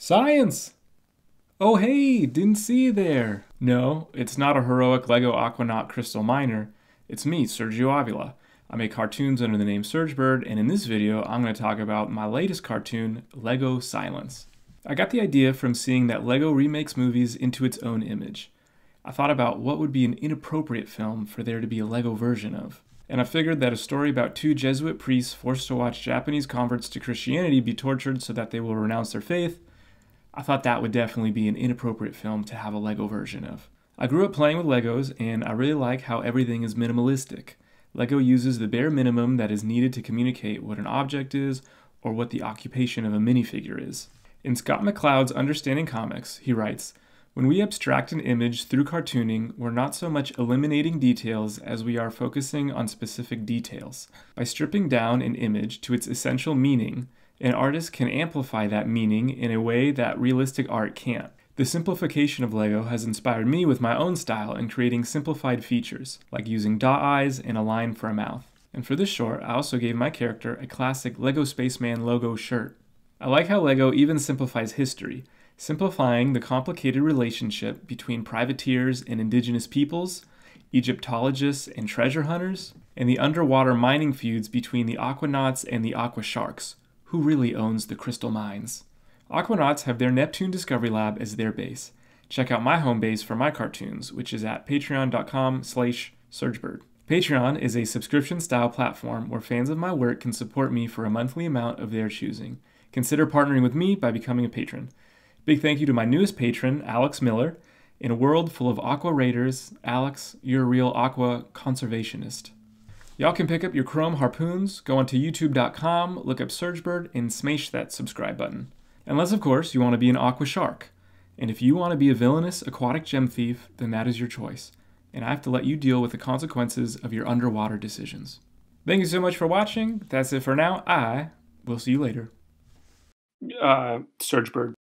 Science! Oh hey, didn't see you there! No, it's not a heroic LEGO Aquanaut Crystal Miner. It's me, Sergio Avila. I make cartoons under the name Surgebird, and in this video, I'm going to talk about my latest cartoon, LEGO Silence. I got the idea from seeing that LEGO remakes movies into its own image. I thought about what would be an inappropriate film for there to be a LEGO version of. And I figured that a story about two Jesuit priests forced to watch Japanese converts to Christianity be tortured so that they will renounce their faith I thought that would definitely be an inappropriate film to have a Lego version of. I grew up playing with Legos, and I really like how everything is minimalistic. Lego uses the bare minimum that is needed to communicate what an object is or what the occupation of a minifigure is. In Scott McCloud's Understanding Comics, he writes, when we abstract an image through cartooning, we're not so much eliminating details as we are focusing on specific details. By stripping down an image to its essential meaning, an artist can amplify that meaning in a way that realistic art can't. The simplification of LEGO has inspired me with my own style in creating simplified features, like using dot eyes and a line for a mouth. And for this short, I also gave my character a classic LEGO Spaceman logo shirt. I like how LEGO even simplifies history, simplifying the complicated relationship between privateers and indigenous peoples, Egyptologists and treasure hunters, and the underwater mining feuds between the Aquanauts and the Aqua Sharks, who really owns the crystal mines. Aquanauts have their Neptune Discovery Lab as their base. Check out my home base for my cartoons, which is at patreon.com slash surgebird. Patreon is a subscription-style platform where fans of my work can support me for a monthly amount of their choosing. Consider partnering with me by becoming a patron. Big thank you to my newest patron, Alex Miller. In a world full of aqua raiders, Alex, you're a real aqua conservationist. Y'all can pick up your Chrome harpoons, go onto youtube.com, look up Surgebird, and smash that subscribe button. Unless, of course, you want to be an aqua shark. And if you want to be a villainous aquatic gem thief, then that is your choice. And I have to let you deal with the consequences of your underwater decisions. Thank you so much for watching. That's it for now. I will see you later. Uh, Surgebird.